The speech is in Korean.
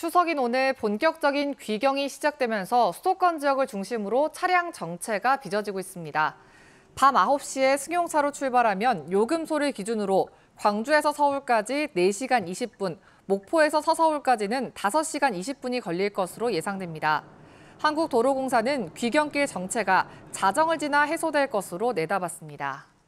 추석인 오늘 본격적인 귀경이 시작되면서 수도권 지역을 중심으로 차량 정체가 빚어지고 있습니다. 밤 9시에 승용차로 출발하면 요금소를 기준으로 광주에서 서울까지 4시간 20분, 목포에서 서서울까지는 5시간 20분이 걸릴 것으로 예상됩니다. 한국도로공사는 귀경길 정체가 자정을 지나 해소될 것으로 내다봤습니다.